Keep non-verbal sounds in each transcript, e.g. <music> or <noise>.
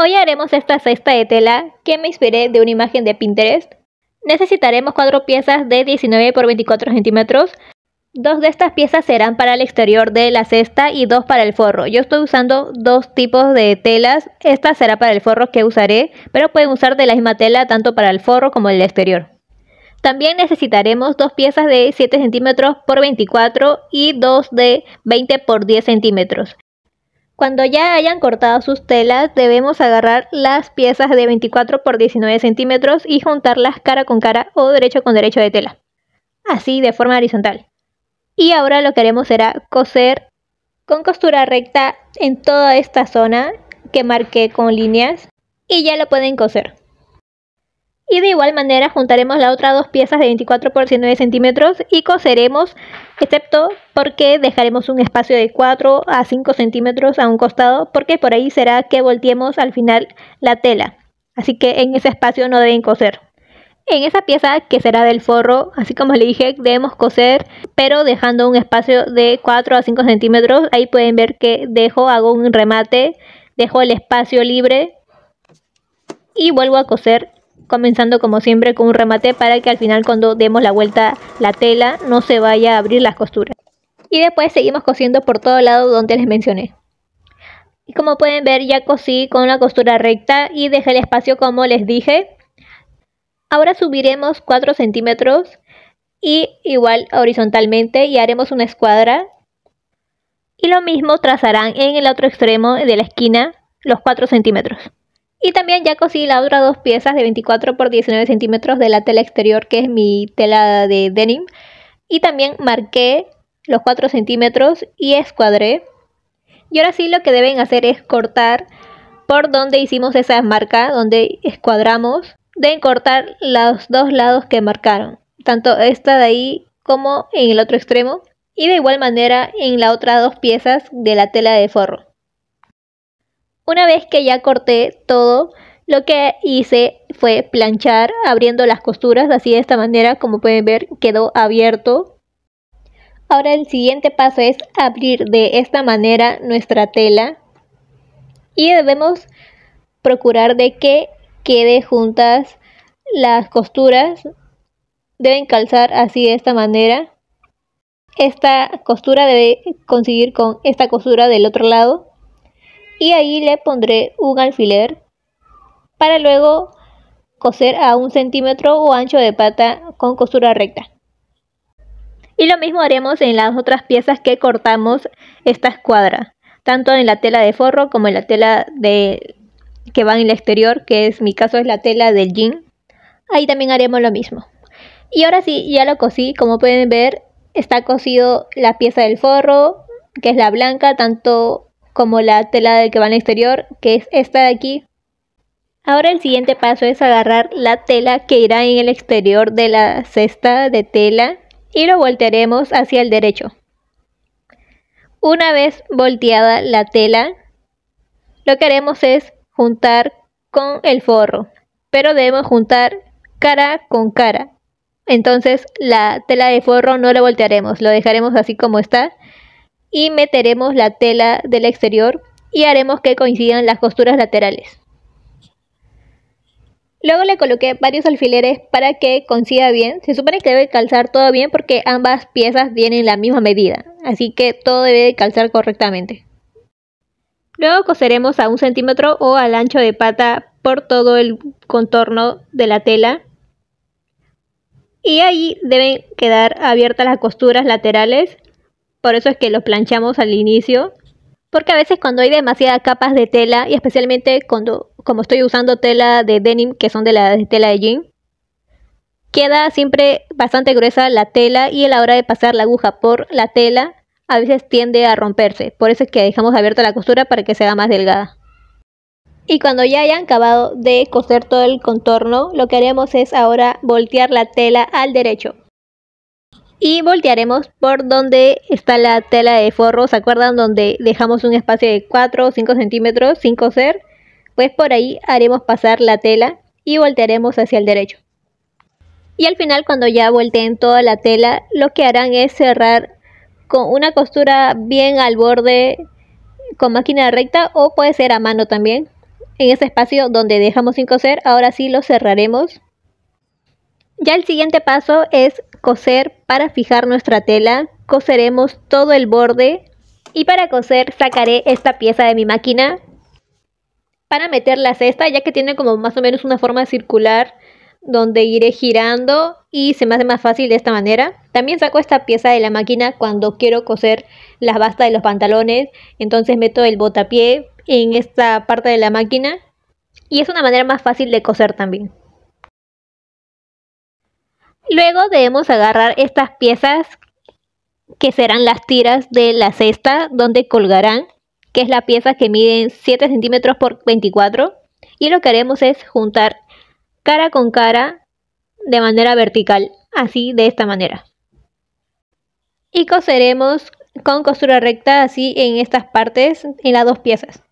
Hoy haremos esta cesta de tela que me inspiré de una imagen de Pinterest. Necesitaremos cuatro piezas de 19 por 24 centímetros. Dos de estas piezas serán para el exterior de la cesta y dos para el forro. Yo estoy usando dos tipos de telas. Esta será para el forro que usaré, pero pueden usar de la misma tela tanto para el forro como el exterior. También necesitaremos dos piezas de 7 centímetros por 24 y dos de 20 por 10 centímetros. Cuando ya hayan cortado sus telas, debemos agarrar las piezas de 24 por 19 centímetros y juntarlas cara con cara o derecho con derecho de tela, así de forma horizontal. Y ahora lo que haremos será coser con costura recta en toda esta zona que marqué con líneas y ya lo pueden coser y de igual manera juntaremos las otras dos piezas de 24 por 19 centímetros y coseremos, excepto porque dejaremos un espacio de 4 a 5 centímetros a un costado, porque por ahí será que volteemos al final la tela. Así que en ese espacio no deben coser. En esa pieza que será del forro, así como le dije, debemos coser, pero dejando un espacio de 4 a 5 centímetros. Ahí pueden ver que dejo, hago un remate, dejo el espacio libre y vuelvo a coser comenzando como siempre con un remate para que al final cuando demos la vuelta la tela no se vaya a abrir las costuras. Y después seguimos cosiendo por todo lado donde les mencioné. Y como pueden ver ya cosí con la costura recta y dejé el espacio como les dije. Ahora subiremos 4 centímetros y igual horizontalmente y haremos una escuadra. Y lo mismo trazarán en el otro extremo de la esquina los 4 centímetros. Y también ya cosí las otras dos piezas de 24 por 19 centímetros de la tela exterior, que es mi tela de denim. Y también marqué los 4 centímetros y escuadré. Y ahora sí lo que deben hacer es cortar por donde hicimos esa marca, donde escuadramos. Deben cortar los dos lados que marcaron, tanto esta de ahí como en el otro extremo. Y de igual manera en las otras dos piezas de la tela de forro. Una vez que ya corté todo, lo que hice fue planchar abriendo las costuras, así de esta manera, como pueden ver, quedó abierto. Ahora el siguiente paso es abrir de esta manera nuestra tela y debemos procurar de que quede juntas las costuras. Deben calzar así de esta manera. Esta costura debe conseguir con esta costura del otro lado y ahí le pondré un alfiler para luego coser a un centímetro o ancho de pata con costura recta. Y lo mismo haremos en las otras piezas que cortamos esta escuadra, tanto en la tela de forro como en la tela de que va en el exterior, que es mi caso es la tela del jean. Ahí también haremos lo mismo. Y ahora sí, ya lo cosí, como pueden ver, está cosido la pieza del forro, que es la blanca, tanto como la tela del que va al exterior, que es esta de aquí. Ahora el siguiente paso es agarrar la tela que irá en el exterior de la cesta de tela y lo voltearemos hacia el derecho. Una vez volteada la tela, lo que haremos es juntar con el forro, pero debemos juntar cara con cara. Entonces la tela de forro no la voltearemos, lo dejaremos así como está y meteremos la tela del exterior y haremos que coincidan las costuras laterales. Luego le coloqué varios alfileres para que coincida bien. Se supone que debe calzar todo bien porque ambas piezas vienen la misma medida, así que todo debe calzar correctamente. Luego coseremos a un centímetro o al ancho de pata por todo el contorno de la tela. Y ahí deben quedar abiertas las costuras laterales por eso es que lo planchamos al inicio. Porque a veces cuando hay demasiadas capas de tela, y especialmente cuando, como estoy usando tela de denim, que son de la de tela de jean, queda siempre bastante gruesa la tela y a la hora de pasar la aguja por la tela, a veces tiende a romperse. Por eso es que dejamos abierta la costura para que sea más delgada. Y cuando ya hayan acabado de coser todo el contorno, lo que haremos es ahora voltear la tela al derecho y voltearemos por donde está la tela de forro, ¿se acuerdan? Donde dejamos un espacio de 4 o 5 centímetros sin coser, pues por ahí haremos pasar la tela y voltearemos hacia el derecho. Y al final cuando ya volteen toda la tela, lo que harán es cerrar con una costura bien al borde con máquina recta o puede ser a mano también. En ese espacio donde dejamos sin coser, ahora sí lo cerraremos ya el siguiente paso es coser para fijar nuestra tela. Coseremos todo el borde y para coser sacaré esta pieza de mi máquina para meter la cesta ya que tiene como más o menos una forma circular donde iré girando y se me hace más fácil de esta manera. También saco esta pieza de la máquina cuando quiero coser las basta de los pantalones, entonces meto el botapié en esta parte de la máquina y es una manera más fácil de coser también. Luego debemos agarrar estas piezas que serán las tiras de la cesta donde colgarán, que es la pieza que mide 7 centímetros por 24. Y lo que haremos es juntar cara con cara de manera vertical, así de esta manera. Y coseremos con costura recta así en estas partes, en las dos piezas.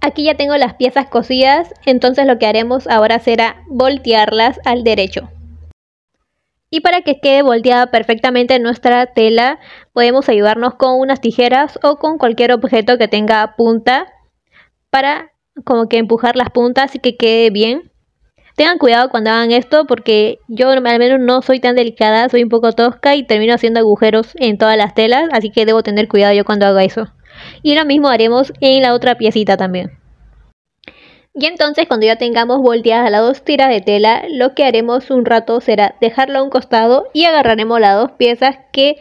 Aquí ya tengo las piezas cosidas, entonces lo que haremos ahora será voltearlas al derecho. Y para que quede volteada perfectamente nuestra tela, podemos ayudarnos con unas tijeras o con cualquier objeto que tenga punta para como que empujar las puntas y que quede bien. Tengan cuidado cuando hagan esto porque yo al menos no soy tan delicada, soy un poco tosca y termino haciendo agujeros en todas las telas, así que debo tener cuidado yo cuando haga eso. Y lo mismo haremos en la otra piecita también. Y entonces cuando ya tengamos volteadas las dos tiras de tela, lo que haremos un rato será dejarlo a un costado y agarraremos las dos piezas que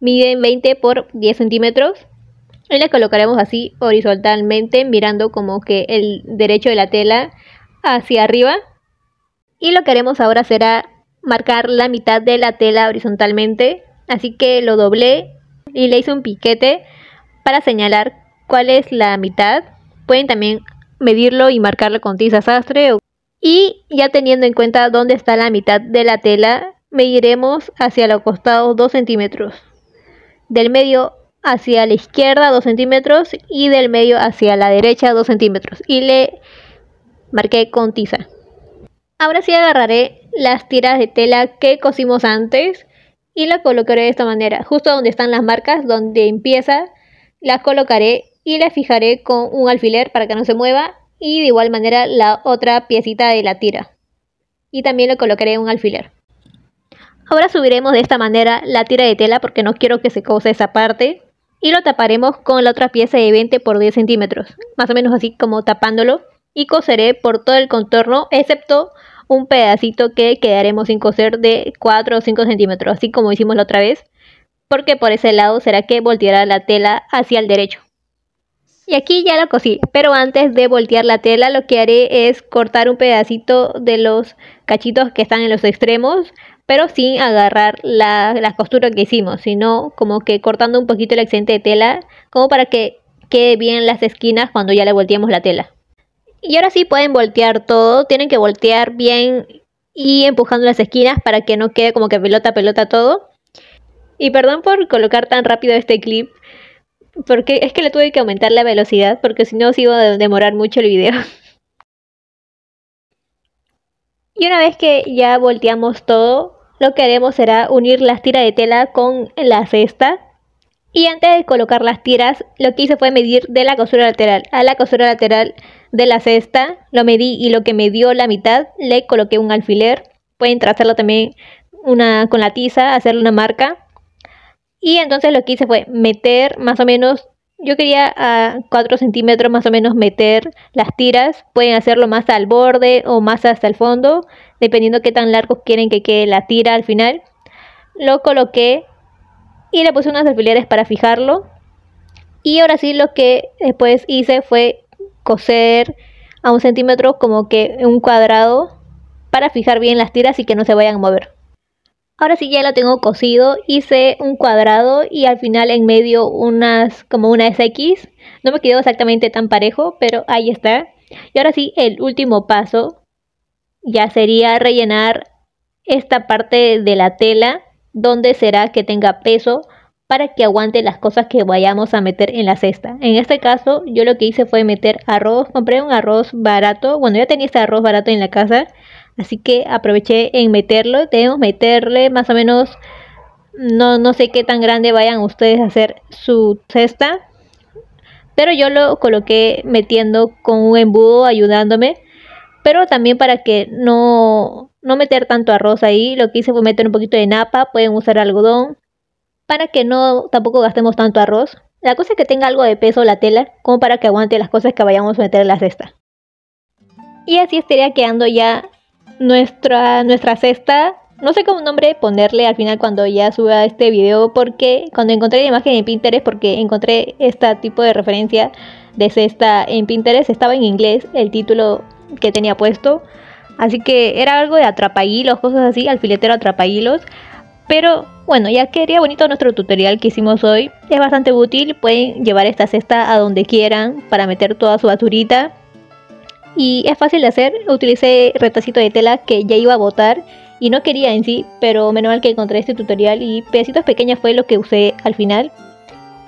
miden 20 por 10 centímetros y las colocaremos así horizontalmente mirando como que el derecho de la tela hacia arriba y lo que haremos ahora será marcar la mitad de la tela horizontalmente así que lo doblé y le hice un piquete para señalar cuál es la mitad pueden también medirlo y marcarlo con tiza sastre. Y ya teniendo en cuenta dónde está la mitad de la tela, mediremos hacia los costados 2 centímetros. Del medio hacia la izquierda 2 centímetros y del medio hacia la derecha 2 centímetros. Y le marqué con tiza. Ahora sí agarraré las tiras de tela que cosimos antes y la colocaré de esta manera. Justo donde están las marcas, donde empieza, las colocaré y la fijaré con un alfiler para que no se mueva y de igual manera la otra piecita de la tira y también le colocaré un alfiler. Ahora subiremos de esta manera la tira de tela porque no quiero que se cose esa parte y lo taparemos con la otra pieza de 20 por 10 centímetros, más o menos así como tapándolo y coseré por todo el contorno excepto un pedacito que quedaremos sin coser de 4 o 5 centímetros, así como hicimos la otra vez, porque por ese lado será que volteará la tela hacia el derecho. Y aquí ya lo cosí, pero antes de voltear la tela lo que haré es cortar un pedacito de los cachitos que están en los extremos, pero sin agarrar la, costuras costura que hicimos, sino como que cortando un poquito el excedente de tela, como para que quede bien las esquinas cuando ya le volteamos la tela. Y ahora sí pueden voltear todo, tienen que voltear bien y empujando las esquinas para que no quede como que pelota pelota todo. Y perdón por colocar tan rápido este clip, porque es que le tuve que aumentar la velocidad, porque si no se iba a demorar mucho el video. <laughs> Y una vez que ya volteamos todo, lo que haremos será unir las tiras de tela con la cesta. Y antes de colocar las tiras, lo que hice fue medir de la costura lateral a la costura lateral de la cesta. Lo medí y lo que me dio la mitad le coloqué un alfiler. Pueden trazarlo también con la tiza, hacerle una marca. Y entonces lo que hice fue meter más o menos, yo quería a 4 centímetros más o menos meter las tiras. Pueden hacerlo más al borde o más hasta el fondo, dependiendo qué tan largos quieren que quede la tira al final. Lo coloqué y le puse unas alfileres para fijarlo. Y ahora sí lo que después hice fue coser a un centímetro como que un cuadrado para fijar bien las tiras y que no se vayan a mover. Ahora sí ya lo tengo cosido, hice un cuadrado y al final en medio unas como una X. No me quedó exactamente tan parejo, pero ahí está. Y ahora sí, el último paso ya sería rellenar esta parte de la tela donde será que tenga peso para que aguante las cosas que vayamos a meter en la cesta. En este caso, yo lo que hice fue meter arroz, compré un arroz barato, bueno, ya tenía este arroz barato en la casa, Así que aproveché en meterlo. Debemos meterle más o menos, no, sé qué tan grande vayan ustedes a hacer su cesta. Pero yo lo coloqué metiendo con un embudo ayudándome. Pero también para que no, no meter tanto arroz ahí, lo que hice fue meter un poquito de napa, pueden usar algodón, para que no tampoco gastemos tanto arroz. La cosa es que tenga algo de peso la tela, como para que aguante las cosas que vayamos a meter en la cesta. Y así estaría quedando ya nuestra, nuestra cesta. No sé cómo nombre ponerle al final cuando ya suba este video porque cuando encontré la imagen en Pinterest, porque encontré este tipo de referencia de cesta en Pinterest, estaba en inglés el título que tenía puesto. Así que era algo de atrapahilos, cosas así, alfiletero atrapahilos. Pero bueno, ya quería bonito nuestro tutorial que hicimos hoy. Es bastante útil, pueden llevar esta cesta a donde quieran para meter toda su basurita y es fácil de hacer. Utilicé retacito de tela que ya iba a botar y no quería en sí, pero menos mal que encontré este tutorial y pedacitos pequeños fue lo que usé al final.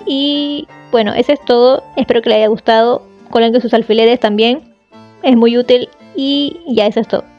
Y bueno, eso es todo. Espero que les haya gustado. Coloquen sus alfileres también. Es muy útil y ya eso es todo.